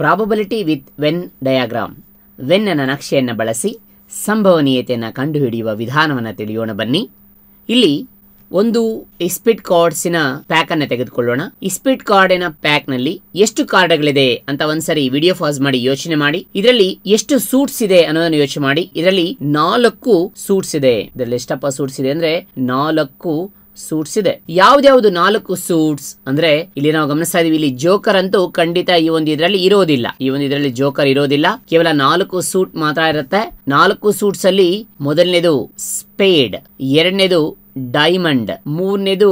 probability with Venn diagram ವೆನ್ನ ನಕ್ಷೆಯನ್ನು ಬಳಸಿ ಸಂಭವನೀಯತೆಯನ್ನು ಕಂಡುಹಿಡಿಯುವ ವಿಧಾನವನ್ನು ತಿಳಿಯೋಣ ಬನ್ನಿ ಇಲ್ಲಿ ಒಂದು ಇಸ್ಪಿಟ್ ಕಾರ್ಡ್ಸಿನ ಪ್ಯಾಕ್ ಅನ್ನು ತೆಗೆದುಕೊಳ್ಳೋಣ ಇಸ್ಪಿಟ್ ಕಾರ್ಡಿನ ಪ್ಯಾಕ್ ನಲ್ಲಿ ಎಷ್ಟು ಕಾರ್ಡ್ಗಳಿದೆ ಅಂತ ಒಂದ್ಸರಿ ವಿಡಿಯೋ ಫಾಸ್ ಮಾಡಿ ಯೋಚನೆ ಮಾಡಿ ಇದರಲ್ಲಿ ಎಷ್ಟು ಸೂಟ್ಸ್ ಇದೆ ಅನ್ನೋದನ್ನು ಯೋಚನೆ ಮಾಡಿ ಇದರಲ್ಲಿ ನಾಲ್ಕು ಸೂಟ್ಸ್ ಇದೆ ಇದರಲ್ಲಿ ಎಷ್ಟಪ್ಪ ಸೂಟ್ಸ್ ಇದೆ ಅಂದ್ರೆ ನಾಲ್ಕು ಸೂಟ್ಸ್ ಇದೆ ಯಾವ್ದ್ಯಾವ್ದು ನಾಲ್ಕು ಸೂಟ್ಸ್ ಅಂದ್ರೆ ಇಲ್ಲಿ ನಾವು ಗಮನಿಸ್ತಾ ಇದೀವಿ ಇಲ್ಲಿ ಜೋಕರ್ ಅಂತೂ ಖಂಡಿತ ಈ ಒಂದು ಇದರಲ್ಲಿ ಇರೋದಿಲ್ಲ ಈ ಒಂದು ಇದರಲ್ಲಿ ಜೋಕರ್ ಇರೋದಿಲ್ಲ ಕೇವಲ ನಾಲ್ಕು ಸೂಟ್ ಮಾತ್ರ ಇರುತ್ತೆ ನಾಲ್ಕು ಸೂಟ್ಸ್ ಅಲ್ಲಿ ಮೊದಲನೇದು ಸ್ಪೇಡ್ ಎರಡನೇದು ಡೈಮಂಡ್ ಮೂರನೇದು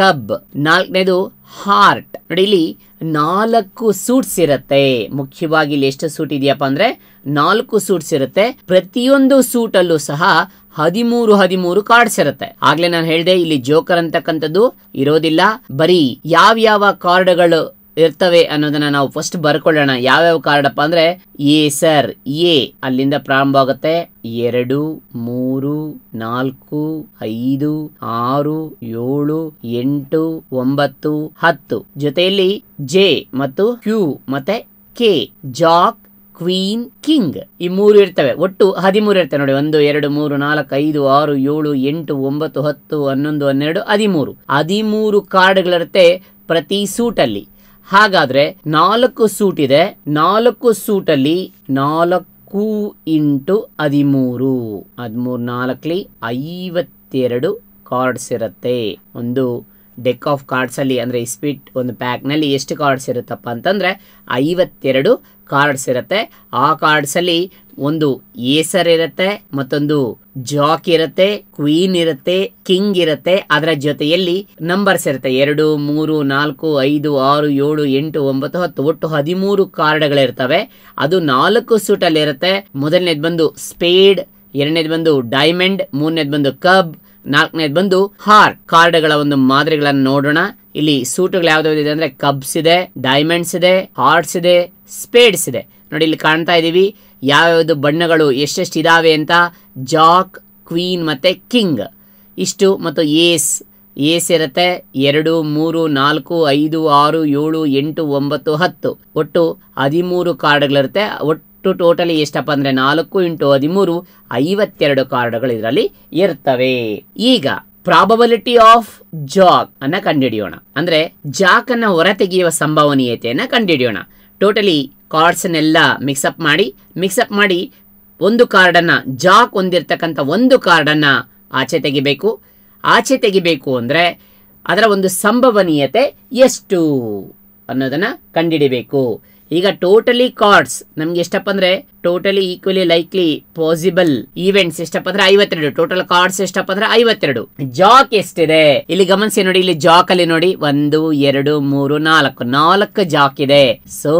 ಕಬ್ ನಾಲ್ಕನೇದು ಹಾರ್ಟ್ ನೋಡಿ ಇಲ್ಲಿ ನಾಲ್ಕು ಸೂಟ್ಸ್ ಇರುತ್ತೆ ಮುಖ್ಯವಾಗಿ ಇಲ್ಲಿ ಎಷ್ಟು ಸೂಟ್ ಇದೆಯಪ್ಪ ಅಂದ್ರೆ ನಾಲ್ಕು ಸೂಟ್ಸ್ ಇರುತ್ತೆ ಪ್ರತಿಯೊಂದು ಸೂಟ್ ಅಲ್ಲೂ ಸಹ ಹದಿಮೂರು ಹದಿಮೂರು ಕಾರ್ಡ್ಸ್ ಇರುತ್ತೆ ಆಗ್ಲೇ ನಾನು ಹೇಳಿದೆ ಇಲ್ಲಿ ಜೋಕರ್ ಅಂತಕ್ಕಂಥದ್ದು ಇರೋದಿಲ್ಲ ಬರೀ ಯಾವ ಯಾವ ಕಾರ್ಡ್ಗಳು ಇರ್ತವೆ ಅನ್ನೋದನ್ನ ನಾವು ಫಸ್ಟ್ ಬರ್ಕೊಳ್ಳೋಣ ಯಾವ್ಯಾವ ಕಾರ್ಡಪ್ಪ ಅಂದ್ರೆ ಎ ಸರ್ ಎ ಅಲ್ಲಿಂದ ಪ್ರಾರಂಭ ಆಗುತ್ತೆ ಎರಡು ಮೂರು ನಾಲ್ಕು ಐದು ಆರು ಏಳು ಎಂಟು ಒಂಬತ್ತು ಹತ್ತು ಜೊತೆಯಲ್ಲಿ ಜೆ ಮತ್ತು ಕ್ಯೂ ಮತ್ತೆ ಕೆ ಜಾಕ್ ಕ್ವೀನ್ ಕಿಂಗ್ ಈ ಮೂರು ಇರ್ತವೆ ಒಟ್ಟು ಹದಿಮೂರು ಇರ್ತವೆ ನೋಡಿ ಒಂದು ಎರಡು ಮೂರು ನಾಲ್ಕು ಐದು ಆರು ಏಳು ಎಂಟು ಒಂಬತ್ತು ಹತ್ತು ಹನ್ನೊಂದು ಹನ್ನೆರಡು ಹದಿಮೂರು ಹದಿಮೂರು ಕಾರ್ಡ್ಗಳಿರುತ್ತೆ ಪ್ರತಿ ಸೂಟಲ್ಲಿ ಹಾಗಾದ್ರೆ ನಾಲ್ಕು ಸೂಟ್ ಇದೆ ನಾಲ್ಕು ಸೂಟಲ್ಲಿ ನಾಲ್ಕು ಇಂಟು ಹದಿಮೂರು ಹದಿಮೂರು ನಾಲ್ಕಲಿ ಐವತ್ತೆರಡು ಕಾರ್ಡ್ಸ್ ಇರುತ್ತೆ ಒಂದು ಡೆಕ್ ಆಫ್ ಕಾರ್ಡ್ಸಲ್ಲಿ ಅಂದರೆ ಇಸ್ಪಿಟ್ ಒಂದು ಪ್ಯಾಕ್ನಲ್ಲಿ ಎಷ್ಟು ಕಾರ್ಡ್ಸ್ ಇರುತ್ತಪ್ಪ ಅಂತಂದರೆ ಐವತ್ತೆರಡು ಕಾರ್ಡ್ಸ್ ಇರುತ್ತೆ ಆ ಕಾರ್ಡ್ಸಲ್ಲಿ ಒಂದು ಏಸರ್ ಇರುತ್ತೆ ಮತ್ತೊಂದು ಜಾಕ್ ಇರುತ್ತೆ ಕ್ವೀನ್ ಇರುತ್ತೆ ಕಿಂಗ್ ಇರುತ್ತೆ ಅದರ ಜೊತೆಯಲ್ಲಿ ನಂಬರ್ಸ್ ಇರುತ್ತೆ ಎರಡು ಮೂರು ನಾಲ್ಕು ಐದು ಆರು ಏಳು ಎಂಟು ಒಂಬತ್ತು ಹತ್ತು ಒಟ್ಟು ಹದಿಮೂರು ಕಾರ್ಡ್ಗಳಿರ್ತವೆ ಅದು ನಾಲ್ಕು ಅಲ್ಲಿ ಇರುತ್ತೆ ಮೊದಲನೇದು ಬಂದು ಸ್ಪೇಡ್ ಎರಡನೇದು ಬಂದು ಡೈಮಂಡ್ ಮೂರನೇದು ಬಂದು ಕಬ್ ನಾಲ್ಕನೇದು ಬಂದು ಹಾರ್ ಕಾರ್ಡ್ಗಳ ಒಂದು ಮಾದರಿಗಳನ್ನು ನೋಡೋಣ ಇಲ್ಲಿ ಸೂಟ್ಗಳು ಯಾವ್ದಾವ್ದು ಇದೆ ಅಂದ್ರೆ ಕಬ್ಸ್ ಇದೆ ಡೈಮಂಡ್ಸ್ ಇದೆ ಹಾರ್ಟ್ಸ್ ಇದೆ ಸ್ಪೇಡ್ಸ್ ಇದೆ ನೋಡಿ ಇಲ್ಲಿ ಕಾಣ್ತಾ ಇದೀವಿ ಯಾವ್ಯಾವ್ದು ಬಣ್ಣಗಳು ಎಷ್ಟೆಷ್ಟು ಇದಾವೆ ಅಂತ ಜಾಕ್ ಕ್ವೀನ್ ಮತ್ತೆ ಕಿಂಗ್ ಇಷ್ಟು ಮತ್ತು ಏಸ್ ಏಸ್ ಇರುತ್ತೆ ಎರಡು ಮೂರು ನಾಲ್ಕು ಐದು ಆರು ಏಳು ಎಂಟು ಒಂಬತ್ತು ಹತ್ತು ಒಟ್ಟು ಹದಿಮೂರು ಕಾರ್ಡ್ಗಳಿರುತ್ತೆ ಒಟ್ಟು ಒಟ್ಟು ಟೋಟಲಿ ಎಷ್ಟಪ್ಪ ಅಂದ್ರೆ ನಾಲ್ಕು ಇಂಟು ಹದಿಮೂರು ಐವತ್ತೆರಡು ಕಾರ್ಡ್ಗಳು ಇದರಲ್ಲಿ ಇರ್ತವೆ ಈಗ ಪ್ರಾಬಬಿಲಿಟಿ ಆಫ್ ಜಾಕ್ ಅನ್ನ ಕಂಡುಹಿಡಿಯೋಣ ಅಂದ್ರೆ ಜಾಕ್ ಅನ್ನ ಹೊರತೆಗೆಯುವ ಸಂಭವನೀಯತೆಯನ್ನ ಕಂಡುಹಿಡಿಯೋಣ ಟೋಟಲಿ ಮಿಕ್ಸ್ ಮಿಕ್ಸಪ್ ಮಾಡಿ ಮಿಕ್ಸಪ್ ಮಾಡಿ ಒಂದು ಕಾರ್ಡನ್ನು ಜಾಕ್ ಹೊಂದಿರತಕ್ಕಂಥ ಒಂದು ಕಾರ್ಡನ್ನು ಆಚೆ ತೆಗಿಬೇಕು ಆಚೆ ತೆಗಿಬೇಕು ಅಂದ್ರೆ ಅದರ ಒಂದು ಸಂಭವನೀಯತೆ ಎಷ್ಟು ಅನ್ನೋದನ್ನ ಕಂಡುಹಿಡಿಬೇಕು ಈಗ ಟೋಟಲಿ ಕಾರ್ಡ್ಸ್ ನಮ್ಗೆ ಎಷ್ಟಪ್ಪ ಅಂದ್ರೆ totally equally likely possible events ಎಷ್ಟಪ್ಪ ಅಂದ್ರೆ ಐವತ್ತೆರಡು ಟೋಟಲ್ ಕಾರ್ಡ್ಸ್ ಎಷ್ಟಪ್ಪ ಅಂದ್ರೆ ಐವತ್ತೆರಡು ಜಾಕ್ ಎಷ್ಟಿದೆ ಇಲ್ಲಿ ಗಮನಿಸಿ ನೋಡಿ ಇಲ್ಲಿ ಜಾಕ್ ಅಲ್ಲಿ ನೋಡಿ ಒಂದು ಎರಡು ಮೂರು ನಾಲ್ಕು ನಾಲ್ಕು ಜಾಕ್ ಇದೆ so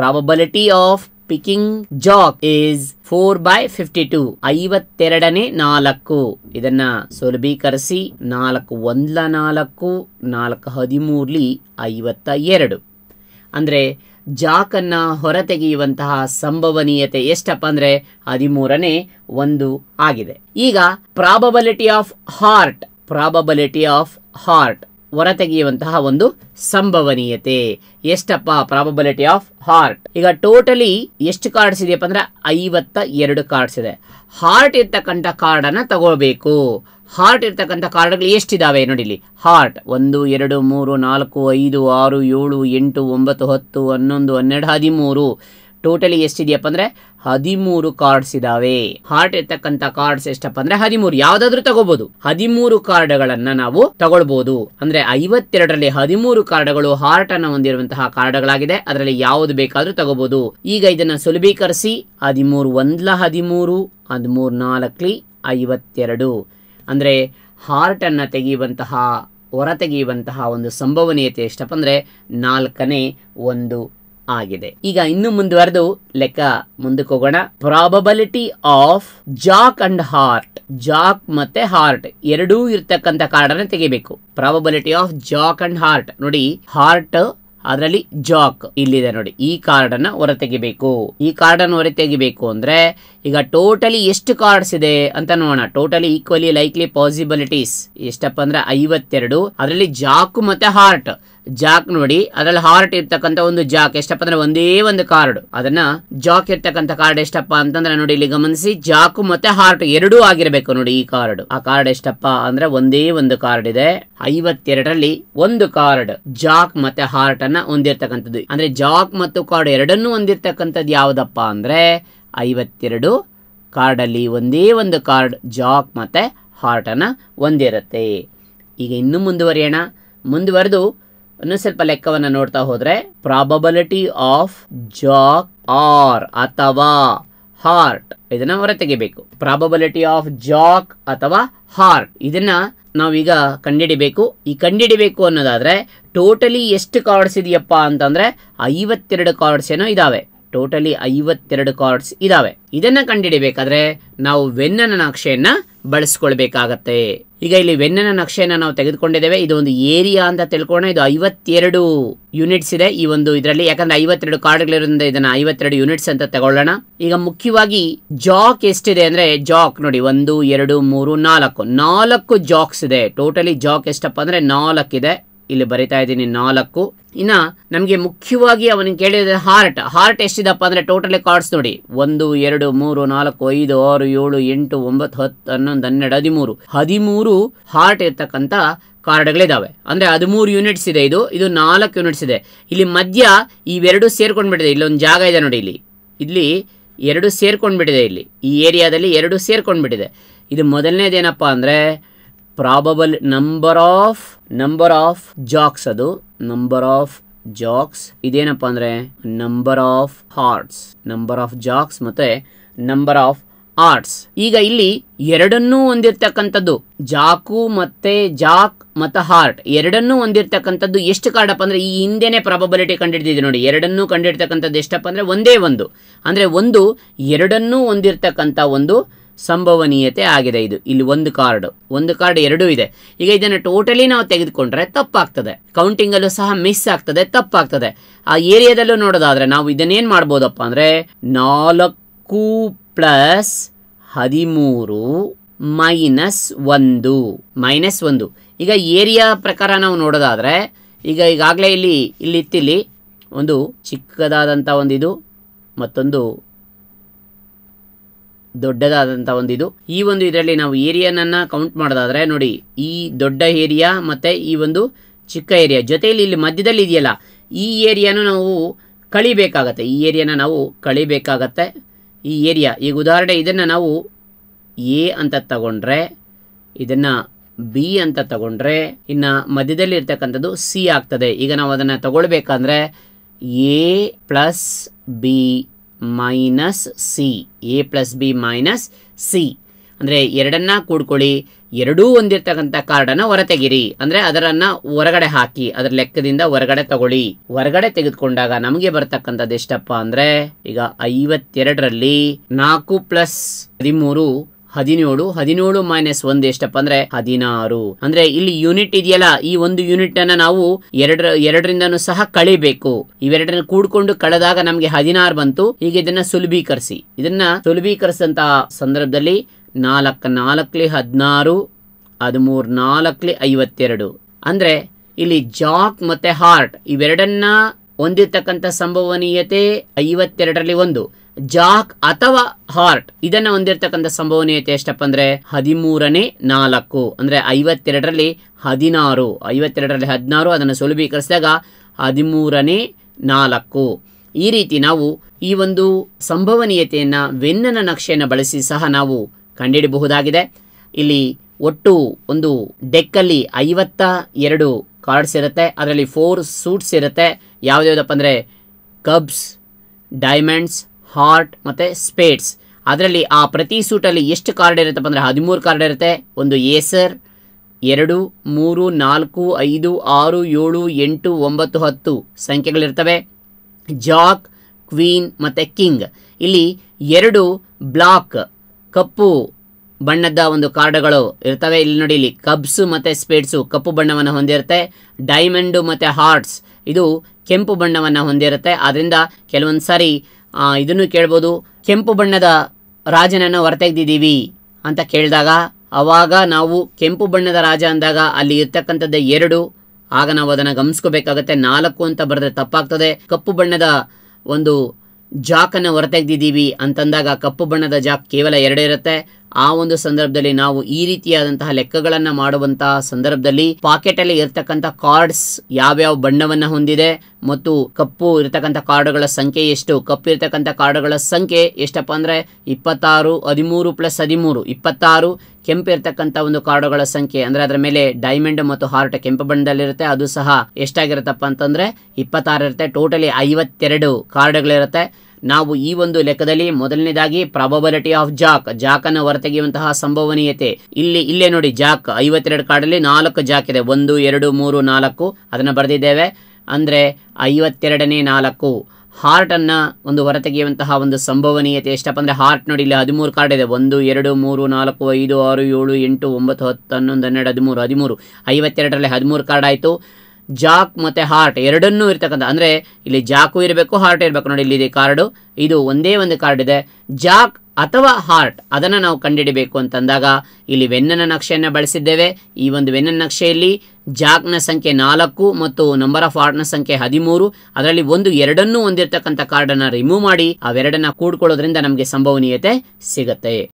probability of picking jack is four by fifty two ಐವತ್ತೆರಡನೇ ನಾಲ್ಕು ಇದನ್ನ ಸುಲಭೀಕರಿಸಿ ನಾಲ್ಕು ಒಂದ್ಲ ನಾಲ್ಕು ನಾಲ್ಕು ಹದಿಮೂರ್ಲಿ ಐವತ್ತ ಎರಡು ಅಂದ್ರೆ ಜಾಕನ್ನ ಹೊರತೆಗೆಯುವಂತಹ ಸಂಭವನೀಯತೆ ಎಷ್ಟಪ್ಪ ಅಂದ್ರೆ ಹದಿಮೂರನೇ ಒಂದು ಆಗಿದೆ ಈಗ probability of heart probability of heart ಹೊರತೆಗೆಯುವಂತಹ ಒಂದು ಸಂಭವನೀಯತೆ ಎಷ್ಟಪ್ಪ ಪ್ರಾಬಬಿಲಿಟಿ ಆಫ್ ಹಾರ್ಟ್ ಈಗ ಟೋಟಲಿ ಎಷ್ಟು ಕಾರ್ಡ್ಸ್ ಇದೆಯಪ್ಪ ಅಂದ್ರೆ ಐವತ್ತ ಎರಡು ಕಾರ್ಡ್ಸ್ ಇದೆ ಹಾರ್ಟ್ ಇರ್ತಕ್ಕಂಥ ಕಾರ್ಡನ್ನು ತಗೋಬೇಕು ಹಾರ್ಟ್ ಇರ್ತಕ್ಕಂಥ ಕಾರ್ಡ್ಗಳು ಎಷ್ಟಿದ್ದಾವೆ ನೋಡಿಲಿ ಹಾರ್ಟ್ ಒಂದು ಎರಡು ಮೂರು ನಾಲ್ಕು ಐದು ಆರು ಏಳು ಎಂಟು ಒಂಬತ್ತು ಹತ್ತು ಹನ್ನೊಂದು ಹನ್ನೆರಡು ಹದಿಮೂರು ಟೋಟಲಿ ಎಷ್ಟಿದೆಯಪ್ಪ ಅಂದ್ರೆ ಹದಿಮೂರು ಕಾರ್ಡ್ಸ್ ಇದ್ದಾವೆ ಹಾರ್ಟ್ ಇರ್ತಕ್ಕಂಥ ಕಾರ್ಡ್ಸ್ ಎಷ್ಟಪ್ಪ ಅಂದ್ರೆ ಹದಿಮೂರು ಯಾವ್ದಾದ್ರು ತಗೋಬಹುದು ಹದಿಮೂರು ಕಾರ್ಡ್ಗಳನ್ನ ನಾವು ತಗೊಳ್ಬಹುದು ಅಂದ್ರೆ ಐವತ್ತೆರಡರಲ್ಲಿ ಹದಿಮೂರು ಕಾರ್ಡ್ಗಳು ಹಾರ್ಟ್ ಅನ್ನ ಹೊಂದಿರುವಂತಹ ಕಾರ್ಡ್ಗಳಾಗಿದೆ ಅದರಲ್ಲಿ ಯಾವ್ದು ಬೇಕಾದ್ರೂ ತಗೋಬಹುದು ಈಗ ಇದನ್ನ ಸುಲಭೀಕರಿಸಿ ಹದಿಮೂರು ಒಂದ್ಲ ಹದಿಮೂರು ಹದಿಮೂರು ನಾಲ್ಕಲಿ ಐವತ್ತೆರಡು ಅಂದರೆ ಹಾರ್ಟನ್ನು ತೆಗೆಯುವಂತಹ ಹೊರ ತೆಗೆಯುವಂತಹ ಒಂದು ಸಂಭವನೀಯತೆ ಎಷ್ಟಪ್ಪ ಅಂದರೆ ನಾಲ್ಕನೇ ಒಂದು ಆಗಿದೆ ಈಗ ಇನ್ನು ಮುಂದುವರೆದು ಲೆಕ್ಕ ಮುಂದಕ್ಕೆ ಹೋಗೋಣ probability of jack and heart jack ಮತ್ತೆ ಹಾರ್ಟ್ ಎರಡೂ ಇರ್ತಕ್ಕಂಥ ಕಾರ್ಡನ್ನು ತೆಗಿಬೇಕು probability of jack and heart ನೋಡಿ ಹಾರ್ಟ್ ಅದರಲ್ಲಿ ಜಾಕ್ ಇಲ್ಲಿದೆ ನೋಡಿ ಈ ಕಾರ್ಡ್ ಅನ್ನ ಹೊರತೆಗಿಬೇಕು ಈ ಕಾರ್ಡ್ ಅನ್ನು ಹೊರತೆಗಿಬೇಕು ಅಂದ್ರೆ ಈಗ ಟೋಟಲಿ ಎಷ್ಟು ಕಾರ್ಡ್ಸ್ ಇದೆ ಅಂತ ನೋಡೋಣ ಟೋಟಲಿ ಈಕ್ವಲಿ ಲೈಕ್ಲಿ ಪಾಸಿಬಿಲಿಟೀಸ್ ಎಷ್ಟಪ್ಪ ಅಂದ್ರೆ ಐವತ್ತೆರಡು ಅದರಲ್ಲಿ ಜಾಕ್ ಮತ್ತೆ ಹಾರ್ಟ್ ಜಾಕ್ ನೋಡಿ ಅದರಲ್ಲಿ ಹಾರ್ಟ್ ಇರ್ತಕ್ಕಂಥ ಒಂದು ಜಾಕ್ ಎಷ್ಟಪ್ಪ ಅಂದ್ರೆ ಒಂದೇ ಒಂದು ಕಾರ್ಡ್ ಅದನ್ನ ಜಾಕ್ ಇರ್ತಕ್ಕಂಥ ಕಾರ್ಡ್ ಎಷ್ಟಪ್ಪ ಅಂತಂದ್ರೆ ನೋಡಿ ಇಲ್ಲಿ ಗಮನಿಸಿ ಜಾಕ್ ಮತ್ತೆ ಹಾರ್ಟ್ ಎರಡೂ ಆಗಿರಬೇಕು ನೋಡಿ ಈ ಕಾರ್ಡ್ ಆ ಕಾರ್ಡ್ ಎಷ್ಟಪ್ಪ ಅಂದ್ರೆ ಒಂದೇ ಒಂದು ಕಾರ್ಡ್ ಇದೆ ಐವತ್ತೆರಡರಲ್ಲಿ ಒಂದು ಕಾರ್ಡ್ ಜಾಕ್ ಮತ್ತೆ ಹಾರ್ಟ್ ಅನ್ನ ಹೊಂದಿರತಕ್ಕಂಥದ್ದು ಅಂದ್ರೆ ಜಾಕ್ ಮತ್ತು ಕಾರ್ಡ್ ಎರಡನ್ನೂ ಹೊಂದಿರ್ತಕ್ಕಂಥದ್ದು ಯಾವ್ದಪ್ಪ ಅಂದ್ರೆ ಐವತ್ತೆರಡು ಕಾರ್ಡ್ ಅಲ್ಲಿ ಒಂದೇ ಒಂದು ಕಾರ್ಡ್ ಜಾಕ್ ಮತ್ತೆ ಹಾರ್ಟ್ ಅನ್ನ ಹೊಂದಿರುತ್ತೆ ಈಗ ಇನ್ನೂ ಮುಂದುವರಿಯೋಣ ಮುಂದುವರೆದು ಇನ್ನೂ ಸ್ವಲ್ಪ ಲೆಕ್ಕವನ್ನು ನೋಡ್ತಾ ಹೋದರೆ ಪ್ರಾಬಬಿಲಿಟಿ ಆಫ್ ಜಾಕ್ ಆರ್ ಅಥವಾ ಹಾರ್ಟ್ ಇದನ್ನ ಹೊರ ತೆಗಿಬೇಕು ಪ್ರಾಬಬಿಲಿಟಿ ಆಫ್ ಜಾಕ್ ಅಥವಾ ಹಾರ್ಟ್ ಇದನ್ನ ನಾವೀಗ ಕಂಡಿಡಿಬೇಕು ಈ ಕಂಡಿಡಿಬೇಕು ಅನ್ನೋದಾದ್ರೆ ಟೋಟಲಿ ಎಷ್ಟು ಕಾರ್ಡ್ಸ್ ಇದೆಯಪ್ಪ ಅಂತಂದ್ರೆ ಐವತ್ತೆರಡು ಕಾರ್ಡ್ಸ್ ಏನೋ ಇದಾವೆ ಟೋಟಲಿ ಐವತ್ತೆರಡು ಕಾರ್ಡ್ಸ್ ಇದಾವೆ ಇದನ್ನ ಕಂಡಿಡಿಬೇಕಾದ್ರೆ ನಾವು ವೆನ್ನನ ನಕ್ಷೆಯನ್ನ ಬಳಸ್ಕೊಳ್ಬೇಕಾಗತ್ತೆ ಈಗ ಇಲ್ಲಿ ವೆನ್ನನ ನಕ್ಷೆಯನ್ನ ನಾವು ತೆಗೆದುಕೊಂಡಿದ್ದೇವೆ ಇದು ಒಂದು ಏರಿಯಾ ಅಂತ ತಿಳ್ಕೋಣ ಇದು ಐವತ್ತೆರಡು ಯೂನಿಟ್ಸ್ ಇದೆ ಈ ಒಂದು ಇದರಲ್ಲಿ ಯಾಕಂದ್ರೆ ಐವತ್ತೆರಡು ಕಾರ್ಡ್ಗಳಿರೋದ್ರಿಂದ ಇದನ್ನ ಐವತ್ತೆರಡು ಯೂನಿಟ್ಸ್ ಅಂತ ತಗೊಳ್ಳೋಣ ಈಗ ಮುಖ್ಯವಾಗಿ ಜಾಕ್ ಎಷ್ಟಿದೆ ಅಂದ್ರೆ ಜಾಕ್ ನೋಡಿ ಒಂದು ಎರಡು ಮೂರು ನಾಲ್ಕು ನಾಲ್ಕು ಜಾಕ್ಸ್ ಇದೆ ಟೋಟಲಿ ಜಾಕ್ ಎಷ್ಟಪ್ಪ ಅಂದ್ರೆ ನಾಲ್ಕಿದೆ ಇಲ್ಲಿ ಬರಿತಾ ಇದ್ದೀನಿ ನಾಲ್ಕು ಇನ್ನ ನಮಗೆ ಮುಖ್ಯವಾಗಿ ಅವನಿಗೆ ಕೇಳಿದ ಹಾರ್ಟ್ ಹಾರ್ಟ್ ಎಷ್ಟಿದಪ್ಪ ಅಂದ್ರೆ ಟೋಟಲಿ ಕಾರ್ಡ್ಸ್ ನೋಡಿ ಒಂದು ಎರಡು ಮೂರು ನಾಲ್ಕು ಐದು ಆರು ಏಳು ಎಂಟು ಒಂಬತ್ತು ಹತ್ತು ಹನ್ನೊಂದು ಹನ್ನೆರಡು ಹದಿಮೂರು ಹದಿಮೂರು ಹಾರ್ಟ್ ಕಾರ್ಡ್ಗಳು ಕಾರ್ಡ್ಗಳಿದ್ದಾವೆ ಅಂದ್ರೆ ಹದಿಮೂರು ಯೂನಿಟ್ಸ್ ಇದೆ ಇದು ಇದು ನಾಲ್ಕು ಯೂನಿಟ್ಸ್ ಇದೆ ಇಲ್ಲಿ ಮಧ್ಯ ಇವೆರಡು ಸೇರ್ಕೊಂಡ್ಬಿಟ್ಟಿದೆ ಇಲ್ಲೊಂದು ಜಾಗ ಇದೆ ನೋಡಿ ಇಲ್ಲಿ ಇಲ್ಲಿ ಎರಡು ಸೇರ್ಕೊಂಡ್ಬಿಟ್ಟಿದೆ ಇಲ್ಲಿ ಈ ಏರಿಯಾದಲ್ಲಿ ಎರಡು ಸೇರ್ಕೊಂಡ್ಬಿಟ್ಟಿದೆ ಇದು ಮೊದಲನೇದೇನಪ್ಪ ಅಂದ್ರೆ probable number of number of jacks ಅದು ನಂಬರ್ ಆಫ್ ಜಾಕ್ಸ್ ಇದೇನಪ್ಪ ಅಂದ್ರೆ number of hearts number of jacks ಮತ್ತೆ ನಂಬರ್ ಆಫ್ ಆರ್ಟ್ಸ್ ಈಗ ಇಲ್ಲಿ ಎರಡನ್ನೂ ಹೊಂದಿರ್ತಕ್ಕಂಥದ್ದು ಜಾಕು ಮತ್ತೆ ಜಾಕ್ ಮತ್ತು ಹಾರ್ಟ್ ಎರಡನ್ನೂ ಹೊಂದಿರ್ತಕ್ಕಂಥದ್ದು ಎಷ್ಟು ಕಾರ್ಡಪ್ಪ ಅಂದ್ರೆ ಈ ಹಿಂದೆನೆ ಪ್ರಾಬಬಿಲಿಟಿ ಕಂಡಿಡ್ದಿದೆ ನೋಡಿ ಎರಡನ್ನೂ ಕಂಡಿರ್ತಕ್ಕಂಥದ್ದು ಎಷ್ಟಪ್ಪ ಅಂದ್ರೆ ಒಂದೇ ಒಂದು ಅಂದ್ರೆ ಒಂದು ಎರಡನ್ನೂ ಹೊಂದಿರ್ತಕ್ಕಂಥ ಒಂದು ಸಂಭವನೀಯತೆ ಆಗಿದೆ ಇದು ಇಲ್ಲಿ ಒಂದು ಕಾರ್ಡ್ ಒಂದು ಕಾರ್ಡ್ ಎರಡೂ ಇದೆ ಈಗ ಇದನ್ನು ಟೋಟಲಿ ನಾವು ತೆಗೆದುಕೊಂಡ್ರೆ ತಪ್ಪಾಗ್ತದೆ ಕೌಂಟಿಂಗಲ್ಲೂ ಸಹ ಮಿಸ್ ಆಗ್ತದೆ ತಪ್ಪಾಗ್ತದೆ ಆ ಏರಿಯಾದಲ್ಲೂ ನೋಡೋದಾದರೆ ನಾವು ಇದನ್ನೇನು ಮಾಡ್ಬೋದಪ್ಪ ಅಂದರೆ ನಾಲ್ಕು ಪ್ಲಸ್ ಹದಿಮೂರು ಮೈನಸ್ ಒಂದು ಮೈನಸ್ ಒಂದು ಈಗ ಏರಿಯಾ ಪ್ರಕಾರ ನಾವು ನೋಡೋದಾದರೆ ಈಗ ಈಗಾಗಲೇ ಇಲ್ಲಿ ಇಲ್ಲಿ ಇತ್ತಿಲ್ಲಿ ಒಂದು ಚಿಕ್ಕದಾದಂಥ ಒಂದು ಇದು ಮತ್ತೊಂದು ದೊಡ್ಡದಾದಂಥ ಒಂದು ಇದು ಈ ಒಂದು ಇದರಲ್ಲಿ ನಾವು ಏರಿಯಾನನ್ನು ಕೌಂಟ್ ಮಾಡೋದಾದ್ರೆ ನೋಡಿ ಈ ದೊಡ್ಡ ಏರಿಯಾ ಮತ್ತೆ ಈ ಒಂದು ಚಿಕ್ಕ ಏರಿಯಾ ಜೊತೆಯಲ್ಲಿ ಇಲ್ಲಿ ಮಧ್ಯದಲ್ಲಿ ಇದೆಯಲ್ಲ ಈ ಏರಿಯಾನು ನಾವು ಕಳಿಬೇಕಾಗತ್ತೆ ಈ ಏರಿಯಾನ ನಾವು ಕಳಿಬೇಕಾಗತ್ತೆ ಈ ಏರಿಯಾ ಈಗ ಉದಾಹರಣೆ ಇದನ್ನು ನಾವು ಎ ಅಂತ ತಗೊಂಡ್ರೆ ಇದನ್ನು ಬಿ ಅಂತ ತಗೊಂಡ್ರೆ ಇನ್ನು ಮಧ್ಯದಲ್ಲಿ ಇರ್ತಕ್ಕಂಥದ್ದು ಸಿ ಆಗ್ತದೆ ಈಗ ನಾವು ಅದನ್ನು ತಗೊಳ್ಬೇಕಂದ್ರೆ A plus B minus C A plus B minus C ಅಂದರೆ ಎರಡನ್ನ ಕೂಡ್ಕೊಳ್ಳಿ ಎರಡೂ ಹೊಂದಿರ್ತಕ್ಕಂಥ ಕಾರ್ಡನ್ನು ಹೊರತೆಗಿರಿ ಅಂದರೆ ಅದರನ್ನು ಹೊರಗಡೆ ಹಾಕಿ ಅದರ ಲೆಕ್ಕದಿಂದ ಹೊರಗಡೆ ತಗೊಳ್ಳಿ ಹೊರಗಡೆ ತೆಗೆದುಕೊಂಡಾಗ ನಮಗೆ ಬರ್ತಕ್ಕಂಥದ್ದು ಎಷ್ಟಪ್ಪ ಅಂದರೆ ಈಗ ಐವತ್ತೆರಡರಲ್ಲಿ ನಾಲ್ಕು ಪ್ಲಸ್ ಹದಿಮೂರು ಹದಿನೇಳು ಹದಿನೇಳು ಮೈನಸ್ ಒಂದ್ ಎಷ್ಟಪ್ಪ ಅಂದ್ರೆ ಹದಿನಾರು ಅಂದ್ರೆ ಇಲ್ಲಿ ಯೂನಿಟ್ ಇದೆಯಲ್ಲ ಈ ಒಂದು ಯೂನಿಟ್ ಅನ್ನ ನಾವು ಎರಡರ ಎರಡರಿಂದ ಸಹ ಕಳಿಬೇಕು ಇವೆರಡನ್ನು ಕೂಡ್ಕೊಂಡು ಕಳೆದಾಗ ನಮಗೆ ಹದಿನಾರು ಬಂತು ಈಗ ಇದನ್ನ ಸುಲಭೀಕರಿಸಿ ಇದನ್ನ ಸುಲಭೀಕರಿಸಿದಂತಹ ಸಂದರ್ಭದಲ್ಲಿ ನಾಲ್ಕ ನಾಲ್ಕಲಿ ಹದಿನಾರು ಹದಿಮೂರು ನಾಲ್ಕಲಿ ಐವತ್ತೆರಡು ಅಂದ್ರೆ ಇಲ್ಲಿ ಜಾಕ್ ಮತ್ತೆ ಹಾರ್ಟ್ ಇವೆರಡನ್ನ ಹೊಂದಿರ್ತಕ್ಕಂಥ ಸಂಭವನೀಯತೆ ಐವತ್ತೆರಡರಲ್ಲಿ ಒಂದು ಜಾಕ್ ಅಥವಾ ಹಾರ್ಟ್ ಇದನ್ನ ಹೊಂದಿರತಕ್ಕಂಥ ಸಂಭವನೀಯತೆ ಎಷ್ಟಪ್ಪ ಅಂದ್ರೆ ಹದಿಮೂರನೇ ನಾಲ್ಕು ಅಂದ್ರೆ ಐವತ್ತೆರಡರಲ್ಲಿ ಹದಿನಾರು ಐವತ್ತೆರಡರಲ್ಲಿ ಹದಿನಾರು ಅದನ್ನು ಸುಲಭೀಕರಿಸಿದಾಗ ಹದಿಮೂರನೇ ನಾಲ್ಕು ಈ ರೀತಿ ನಾವು ಈ ಒಂದು ಸಂಭವನೀಯತೆಯನ್ನು ವೆನ್ನನ ನಕ್ಷೆಯನ್ನು ಬಳಸಿ ಸಹ ನಾವು ಕಂಡಿಡಬಹುದಾಗಿದೆ ಇಲ್ಲಿ ಒಟ್ಟು ಒಂದು ಡೆಕ್ಕಲ್ಲಿ ಐವತ್ತ ಎರಡು ಕಾರ್ಡ್ಸ್ ಇರುತ್ತೆ ಅದರಲ್ಲಿ ಫೋರ್ ಸೂಟ್ಸ್ ಇರುತ್ತೆ ಯಾವುದ್ಯಾವುದಪ್ಪ ಅಂದರೆ ಕಬ್ಸ್ ಡೈಮಂಡ್ಸ್ ಹಾರ್ಟ್ ಮತ್ತು ಸ್ಪೇಡ್ಸ್ ಅದರಲ್ಲಿ ಆ ಪ್ರತಿ ಸೂಟಲ್ಲಿ ಎಷ್ಟು ಕಾರ್ಡ್ ಇರುತ್ತಪ್ಪ ಅಂದರೆ ಹದಿಮೂರು ಕಾರ್ಡ್ ಇರುತ್ತೆ ಒಂದು ಏಸರ್ ಎರಡು ಮೂರು ನಾಲ್ಕು ಐದು ಆರು ಏಳು ಎಂಟು ಒಂಬತ್ತು ಹತ್ತು ಸಂಖ್ಯೆಗಳಿರ್ತವೆ ಜಾಕ್ ಕ್ವೀನ್ ಮತ್ತು ಕಿಂಗ್ ಇಲ್ಲಿ ಎರಡು ಬ್ಲಾಕ್ ಕಪ್ಪು ಬಣ್ಣದ ಒಂದು ಕಾರ್ಡ್ಗಳು ಇರ್ತವೆ ಇಲ್ಲಿ ನೋಡಿ ಇಲ್ಲಿ ಕಬ್ಸು ಮತ್ತು ಸ್ಪೇಡ್ಸು ಕಪ್ಪು ಬಣ್ಣವನ್ನು ಹೊಂದಿರುತ್ತೆ ಡೈಮಂಡು ಮತ್ತು ಹಾರ್ಟ್ಸ್ ಇದು ಕೆಂಪು ಬಣ್ಣವನ್ನು ಹೊಂದಿರುತ್ತೆ ಆದ್ದರಿಂದ ಕೆಲವೊಂದು ಸಾರಿ ಇದನ್ನು ಕೇಳ್ಬೋದು ಕೆಂಪು ಬಣ್ಣದ ರಾಜನನ್ನು ಹೊರತೆಗ್ದಿದ್ದೀವಿ ಅಂತ ಕೇಳಿದಾಗ ಅವಾಗ ನಾವು ಕೆಂಪು ಬಣ್ಣದ ರಾಜ ಅಂದಾಗ ಅಲ್ಲಿ ಇರ್ತಕ್ಕಂಥದ್ದು ಎರಡು ಆಗ ನಾವು ಅದನ್ನು ಗಮನಿಸ್ಕೋಬೇಕಾಗತ್ತೆ ನಾಲ್ಕು ಅಂತ ಬರೆದ್ರೆ ತಪ್ಪಾಗ್ತದೆ ಕಪ್ಪು ಬಣ್ಣದ ಒಂದು ಜಾಕನ್ನು ಹೊರತೆಗೆದಿದ್ದೀವಿ ಅಂತಂದಾಗ ಕಪ್ಪು ಬಣ್ಣದ ಜಾಕ್ ಕೇವಲ ಎರಡೇ ಇರುತ್ತೆ ಆ ಒಂದು ಸಂದರ್ಭದಲ್ಲಿ ನಾವು ಈ ರೀತಿಯಾದಂತಹ ಲೆಕ್ಕಗಳನ್ನು ಮಾಡುವಂತಹ ಸಂದರ್ಭದಲ್ಲಿ ಪಾಕೆಟ್ ಅಲ್ಲಿ ಇರತಕ್ಕಂಥ ಕಾರ್ಡ್ಸ್ ಯಾವ್ಯಾವ ಬಣ್ಣವನ್ನ ಹೊಂದಿದೆ ಮತ್ತು ಕಪ್ಪು ಇರತಕ್ಕಂಥ ಕಾರ್ಡ್ಗಳ ಸಂಖ್ಯೆ ಎಷ್ಟು ಕಪ್ಪು ಇರತಕ್ಕಂಥ ಕಾರ್ಡ್ಗಳ ಸಂಖ್ಯೆ ಎಷ್ಟಪ್ಪ ಅಂದ್ರೆ ಇಪ್ಪತ್ತಾರು ಹದಿಮೂರು ಪ್ಲಸ್ ಹದಿಮೂರು ಇಪ್ಪತ್ತಾರು ಕೆಂಪು ಇರತಕ್ಕಂಥ ಒಂದು ಕಾರ್ಡುಗಳ ಸಂಖ್ಯೆ ಅಂದ್ರೆ ಅದರ ಮೇಲೆ ಡೈಮಂಡ್ ಮತ್ತು ಹಾರ್ಟ್ ಕೆಂಪು ಬಣ್ಣದಲ್ಲಿರುತ್ತೆ ಅದು ಸಹ ಎಷ್ಟಾಗಿರುತ್ತಪ್ಪ ಅಂತಂದ್ರೆ ಇಪ್ಪತ್ತಾರು ಇರುತ್ತೆ ಟೋಟಲಿ ಐವತ್ತೆರಡು ಕಾರ್ಡ್ಗಳಿರುತ್ತೆ ನಾವು ಈ ಒಂದು ಲೆಕ್ಕದಲ್ಲಿ ಮೊದಲನೇದಾಗಿ ಪ್ರಾಬಬಿಲಿಟಿ ಆಫ್ ಜಾಕ್ ಜಾಕ್ ಅನ್ನು ಹೊರತೆಗೆಯುವಂತಹ ಸಂಭವನೀಯತೆ ಇಲ್ಲಿ ಇಲ್ಲೇ ನೋಡಿ ಜಾಕ್ ಐವತ್ತೆರಡು ಕಾರ್ಡಲ್ಲಿ ನಾಲ್ಕು ಜಾಕ್ ಇದೆ ಒಂದು ಎರಡು ಮೂರು ನಾಲ್ಕು ಅದನ್ನು ಬರೆದಿದ್ದೇವೆ ಅಂದರೆ ಐವತ್ತೆರಡನೇ ನಾಲ್ಕು ಹಾರ್ಟನ್ನು ಒಂದು ಹೊರತೆಗೆಯುವಂತಹ ಒಂದು ಸಂಭವನೀಯತೆ ಎಷ್ಟಪ್ಪ ಅಂದರೆ ಹಾರ್ಟ್ ನೋಡಿ ಇಲ್ಲಿ ಹದಿಮೂರು ಕಾರ್ಡ್ ಇದೆ ಒಂದು ಎರಡು ಮೂರು ನಾಲ್ಕು ಐದು ಆರು ಏಳು ಎಂಟು ಒಂಬತ್ತು ಹತ್ತು ಹನ್ನೊಂದು ಹನ್ನೆರಡು ಹದಿಮೂರು ಹದಿಮೂರು ಐವತ್ತೆರಡರಲ್ಲಿ ಹದಿಮೂರು ಕಾರ್ಡ್ ಆಯಿತು ಜಾಕ್ ಮತ್ತು ಹಾರ್ಟ್ ಎರಡನ್ನೂ ಇರ್ತಕ್ಕಂಥ ಅಂದರೆ ಇಲ್ಲಿ ಜಾಕು ಇರಬೇಕು ಹಾರ್ಟ್ ಇರಬೇಕು ನೋಡಿ ಇಲ್ಲಿ ಕಾರ್ಡು ಇದು ಒಂದೇ ಒಂದು ಕಾರ್ಡ್ ಇದೆ ಜಾಕ್ ಅಥವಾ ಹಾರ್ಟ್ ಅದನ್ನು ನಾವು ಕಂಡಿಡಿಬೇಕು ಅಂತಂದಾಗ ಇಲ್ಲಿ ವೆನ್ನನ ನಕ್ಷೆಯನ್ನು ಬಳಸಿದ್ದೇವೆ ಈ ಒಂದು ವೆನ್ನನ ನಕ್ಷೆಯಲ್ಲಿ ಜಾಕ್ನ ಸಂಖ್ಯೆ ನಾಲ್ಕು ಮತ್ತು ನಂಬರ್ ಆಫ್ ಹಾರ್ಟ್ನ ಸಂಖ್ಯೆ ಹದಿಮೂರು ಅದರಲ್ಲಿ ಒಂದು ಎರಡನ್ನೂ ಹೊಂದಿರತಕ್ಕಂಥ ಕಾರ್ಡನ್ನು ರಿಮೂವ್ ಮಾಡಿ ಅವೆರಡನ್ನ ಕೂಡ್ಕೊಳ್ಳೋದ್ರಿಂದ ನಮಗೆ ಸಂಭವನೀಯತೆ ಸಿಗುತ್ತೆ